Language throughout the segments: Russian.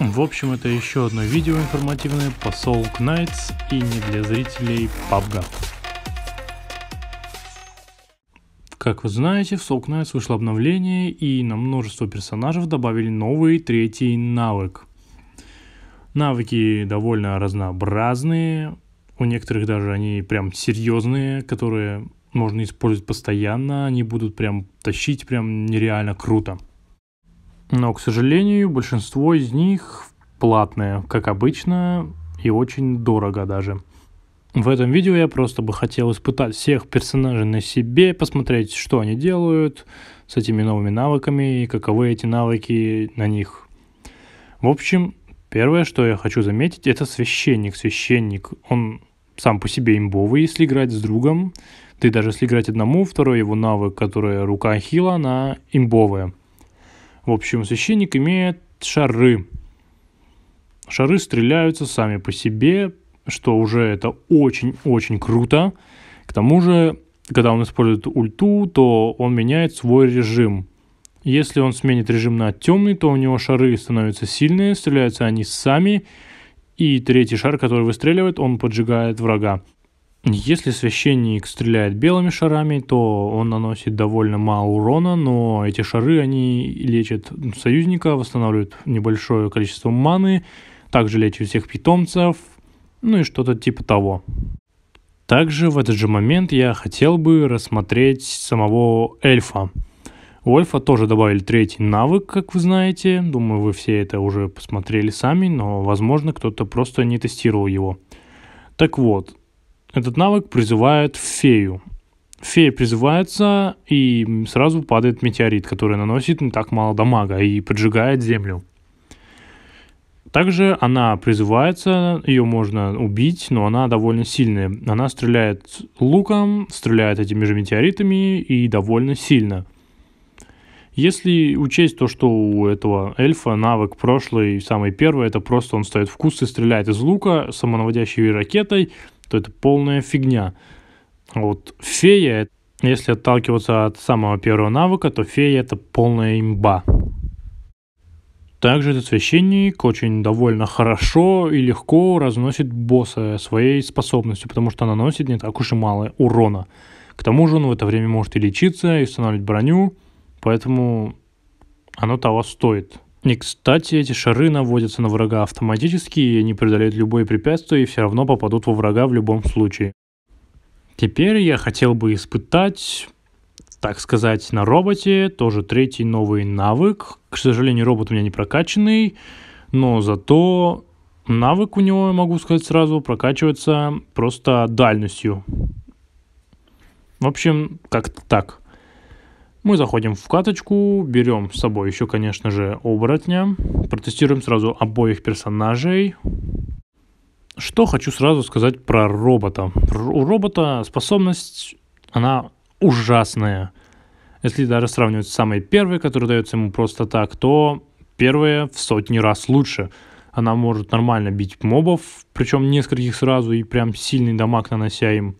В общем, это еще одно видео информативное по Soul Knights и не для зрителей PUBG. Как вы знаете, в Soul Knights вышло обновление и на множество персонажей добавили новый третий навык. Навыки довольно разнообразные, у некоторых даже они прям серьезные, которые можно использовать постоянно, они будут прям тащить прям нереально круто. Но, к сожалению, большинство из них платные, как обычно, и очень дорого даже. В этом видео я просто бы хотел испытать всех персонажей на себе, посмотреть, что они делают с этими новыми навыками и каковы эти навыки на них. В общем, первое, что я хочу заметить, это священник. Священник, он сам по себе имбовый, если играть с другом. Ты даже если играть одному, второй его навык, который рука хила, она имбовая. В общем, священник имеет шары. Шары стреляются сами по себе, что уже это очень-очень круто. К тому же, когда он использует ульту, то он меняет свой режим. Если он сменит режим на темный, то у него шары становятся сильные, стреляются они сами, и третий шар, который выстреливает, он поджигает врага. Если священник стреляет белыми шарами, то он наносит довольно мало урона, но эти шары, они лечат союзника, восстанавливают небольшое количество маны, также лечат всех питомцев, ну и что-то типа того. Также в этот же момент я хотел бы рассмотреть самого эльфа. У эльфа тоже добавили третий навык, как вы знаете. Думаю, вы все это уже посмотрели сами, но, возможно, кто-то просто не тестировал его. Так вот, этот навык призывает фею. Фея призывается, и сразу падает метеорит, который наносит не так мало дамага и поджигает землю. Также она призывается, ее можно убить, но она довольно сильная. Она стреляет луком, стреляет этими же метеоритами и довольно сильно. Если учесть то, что у этого эльфа навык прошлый, самый первый, это просто он стоит в куст и стреляет из лука самонаводящей ракетой, то это полная фигня. А вот фея, если отталкиваться от самого первого навыка, то фея это полная имба. Также этот священник очень довольно хорошо и легко разносит босса своей способностью, потому что она наносит не так уж и мало урона. К тому же он в это время может и лечиться, и устанавливать броню, поэтому оно того стоит. И, кстати, эти шары наводятся на врага автоматически, и они преодолеют любое препятствие и все равно попадут во врага в любом случае. Теперь я хотел бы испытать, так сказать, на роботе тоже третий новый навык. К сожалению, робот у меня не прокачанный, но зато навык у него, могу сказать сразу, прокачивается просто дальностью. В общем, как-то так. Мы заходим в каточку, берем с собой еще, конечно же, оборотня, протестируем сразу обоих персонажей. Что хочу сразу сказать про робота. У робота способность, она ужасная. Если даже сравнивать с самой первой, которая дается ему просто так, то первая в сотни раз лучше. Она может нормально бить мобов, причем нескольких сразу и прям сильный дамаг нанося им.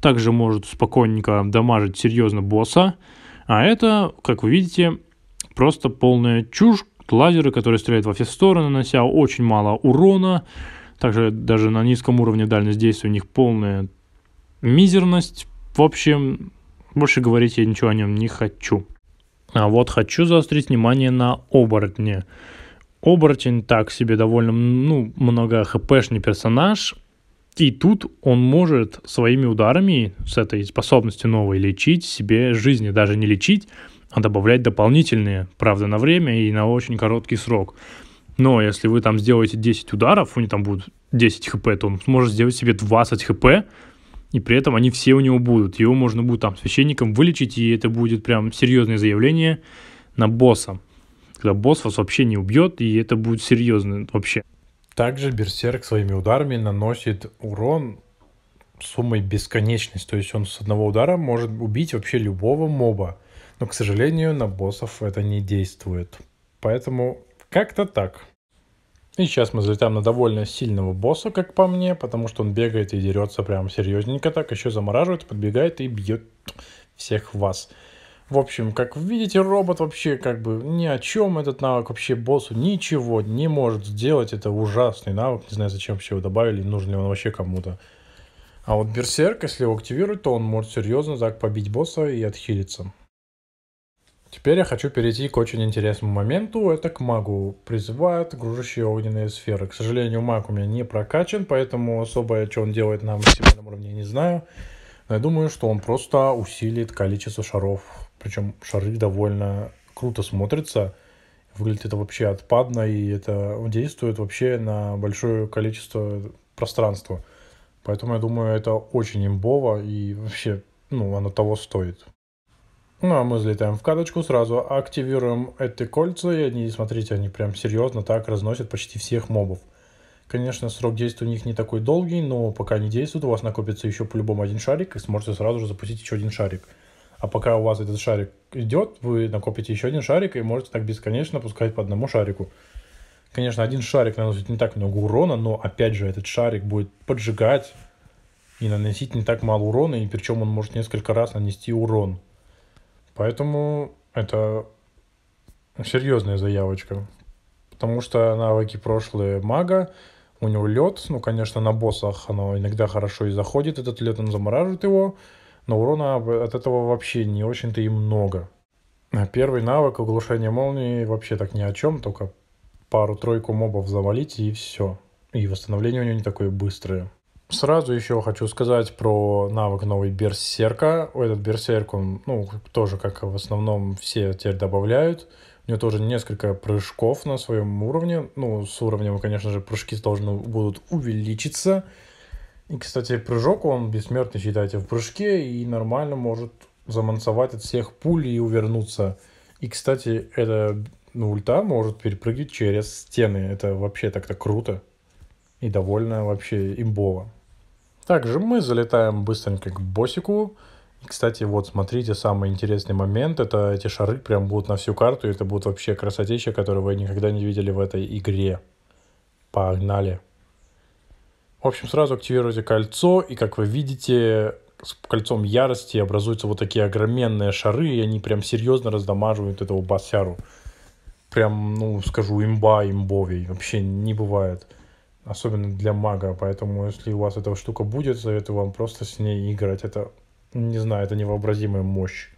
Также может спокойненько дамажить серьезно босса. А это, как вы видите, просто полная чушь. Лазеры, которые стреляют во все стороны, нанося очень мало урона. Также даже на низком уровне дальность действия у них полная мизерность. В общем, больше говорить я ничего о нем не хочу. А вот хочу заострить внимание на оборотне. Оборотень так себе довольно ну, много хпшный персонаж – и тут он может своими ударами с этой способностью новой лечить себе жизни, даже не лечить, а добавлять дополнительные, правда, на время и на очень короткий срок. Но если вы там сделаете 10 ударов, у него там будут 10 хп, то он сможет сделать себе 20 хп, и при этом они все у него будут. Его можно будет там священником вылечить, и это будет прям серьезное заявление на босса. Когда босс вас вообще не убьет, и это будет серьезно вообще. Также Берсерк своими ударами наносит урон суммой бесконечность. То есть он с одного удара может убить вообще любого моба. Но, к сожалению, на боссов это не действует. Поэтому как-то так. И сейчас мы залетаем на довольно сильного босса, как по мне, потому что он бегает и дерется прям серьезненько, так еще замораживает, подбегает и бьет всех вас. В общем, как вы видите, робот вообще как бы ни о чем этот навык вообще боссу ничего не может сделать. Это ужасный навык. Не знаю, зачем вообще его добавили, нужен ли он вообще кому-то. А вот Берсерк, если его активируют, то он может серьезно так побить босса и отхилиться. Теперь я хочу перейти к очень интересному моменту, это к магу. Призывает кружащие огненные сферы. К сожалению, маг у меня не прокачан, поэтому особо, что он делает на максимальном уровне, я не знаю. Но я думаю, что он просто усилит количество шаров причем шары довольно круто смотрятся. Выглядит это вообще отпадно, и это действует вообще на большое количество пространства. Поэтому я думаю, это очень имбово, и вообще, ну, оно того стоит. Ну, а мы взлетаем в кадочку, сразу активируем эти кольца, и они, смотрите, они прям серьезно так разносят почти всех мобов. Конечно, срок действия у них не такой долгий, но пока они действуют, у вас накопится еще по-любому один шарик, и сможете сразу же запустить еще один шарик. А пока у вас этот шарик идет, вы накопите еще один шарик и можете так бесконечно пускать по одному шарику. Конечно, один шарик наносит не так много урона, но опять же этот шарик будет поджигать и наносить не так мало урона, и причем он может несколько раз нанести урон. Поэтому это серьезная заявочка. Потому что навыки прошлые мага, у него лед, ну, конечно, на боссах оно иногда хорошо и заходит, этот лед, он замораживает его, но урона от этого вообще не очень-то и много. А первый навык оглушения молнии вообще так ни о чем, только пару-тройку мобов завалить и все. И восстановление у него не такое быстрое. Сразу еще хочу сказать про навык новый Берсерка. Этот Берсерк, он, ну, тоже, как в основном все теперь добавляют. У него тоже несколько прыжков на своем уровне. Ну, с уровнем, конечно же, прыжки должны будут увеличиться. И, кстати, прыжок он бессмертный, считайте, в прыжке и нормально может замансовать от всех пуль и увернуться. И, кстати, это ну, ульта может перепрыгивать через стены. Это вообще так-то круто. И довольно вообще имбово. Также мы залетаем быстренько к боссику. И, кстати, вот смотрите, самый интересный момент, это эти шары прям будут на всю карту, и это будет вообще красотища, которую вы никогда не видели в этой игре. Погнали! В общем, сразу активируйте кольцо, и как вы видите, с кольцом ярости образуются вот такие огроменные шары, и они прям серьезно раздамаживают этого басяру. Прям, ну, скажу, имба имбовей. Вообще не бывает. Особенно для мага. Поэтому, если у вас эта штука будет, советую вам просто с ней играть. Это, не знаю, это невообразимая мощь.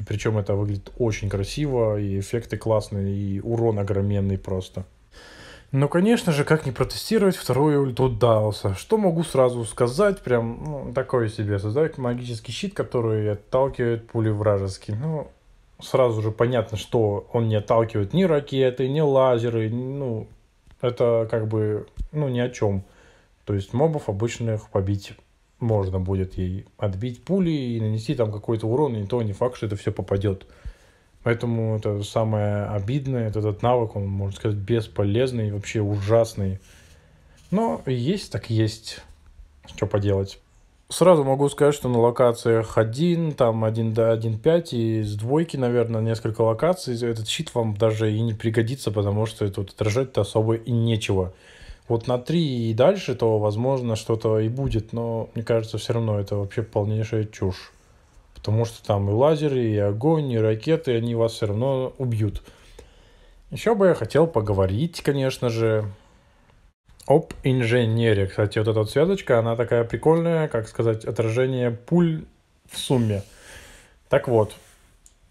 И причем это выглядит очень красиво, и эффекты классные, и урон огроменный просто. Ну, конечно же, как не протестировать вторую ульту Дауса. Что могу сразу сказать, прям ну, такой себе. Создать магический щит, который отталкивает пули вражеские. Ну, сразу же понятно, что он не отталкивает ни ракеты, ни лазеры. Ну, это как бы, ну, ни о чем. То есть мобов обычных побить можно будет и отбить пули и нанести там какой-то урон, и то не факт, что это все попадет. Поэтому это самое обидное, этот навык, он, можно сказать, бесполезный, вообще ужасный. Но есть так есть, что поделать. Сразу могу сказать, что на локациях 1, там 1 до 1.5 и с двойки, наверное, несколько локаций, этот щит вам даже и не пригодится, потому что тут отражать-то особо и нечего. Вот на 3 и дальше, то, возможно, что-то и будет, но мне кажется, все равно это вообще полнейшая чушь. Потому что там и лазеры, и огонь, и ракеты, они вас все равно убьют. Еще бы я хотел поговорить, конечно же, об инженере. Кстати, вот эта вот связочка, она такая прикольная, как сказать, отражение пуль в сумме. Так вот,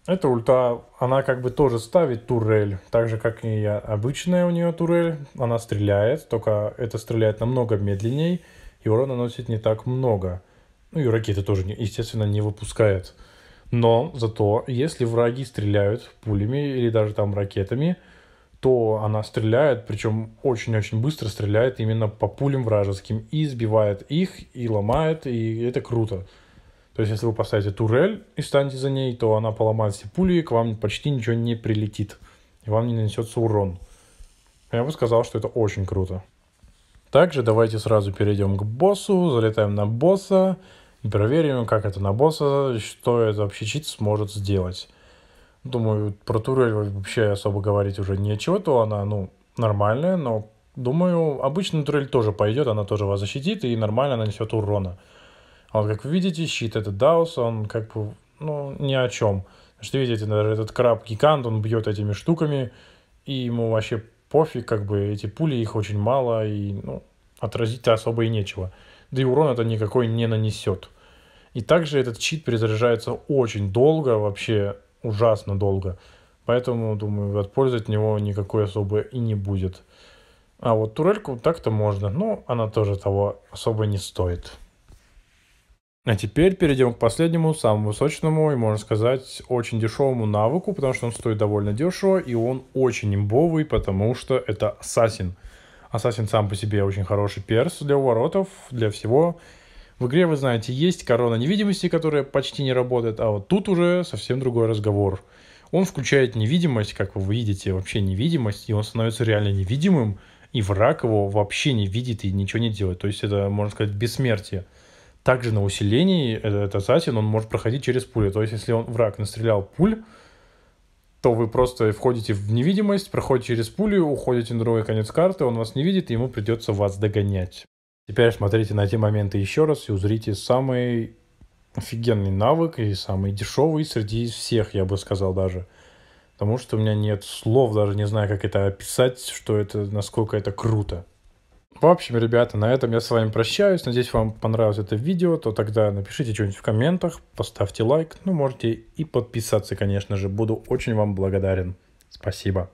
эта ульта, она как бы тоже ставит турель, так же, как и обычная у нее турель. Она стреляет, только это стреляет намного медленней, и урон наносит не так много. Ну и ракеты тоже, естественно, не выпускает. Но зато, если враги стреляют пулями или даже там ракетами, то она стреляет, причем очень-очень быстро стреляет именно по пулям вражеским и сбивает их, и ломает, и это круто. То есть, если вы поставите турель и станете за ней, то она поломает все пули, и к вам почти ничего не прилетит, и вам не нанесется урон. Я бы сказал, что это очень круто. Также давайте сразу перейдем к боссу, залетаем на босса, и проверим, как это на босса, что это вообще чит сможет сделать. Думаю, про турель вообще особо говорить уже нечего, то она, ну, нормальная, но, думаю, обычно турель тоже пойдет, она тоже вас защитит и нормально нанесет урона. А вот, как вы видите, щит этот Даус, он как бы, ну, ни о чем. Что видите, даже этот краб-гигант, он бьет этими штуками, и ему вообще пофиг, как бы эти пули, их очень мало, и, ну, отразить-то особо и нечего да и урон это никакой не нанесет. И также этот чит перезаряжается очень долго, вообще ужасно долго. Поэтому, думаю, от пользы от него никакой особо и не будет. А вот турельку так-то можно, но она тоже того особо не стоит. А теперь перейдем к последнему, самому сочному и, можно сказать, очень дешевому навыку, потому что он стоит довольно дешево, и он очень имбовый, потому что это ассасин. Ассасин. Ассасин сам по себе очень хороший перс для уворотов, для всего. В игре, вы знаете, есть корона невидимости, которая почти не работает, а вот тут уже совсем другой разговор. Он включает невидимость, как вы видите, вообще невидимость, и он становится реально невидимым, и враг его вообще не видит и ничего не делает. То есть это, можно сказать, бессмертие. Также на усилении э, этот, ассасин, он может проходить через пули. То есть если он враг настрелял пуль, то вы просто входите в невидимость, проходите через пулю, уходите на другой конец карты, он вас не видит, и ему придется вас догонять. Теперь смотрите на эти моменты еще раз и узрите самый офигенный навык и самый дешевый среди всех, я бы сказал даже. Потому что у меня нет слов, даже не знаю, как это описать, что это, насколько это круто. В общем, ребята, на этом я с вами прощаюсь. Надеюсь, вам понравилось это видео. То тогда напишите что-нибудь в комментах, поставьте лайк. Ну, можете и подписаться, конечно же. Буду очень вам благодарен. Спасибо.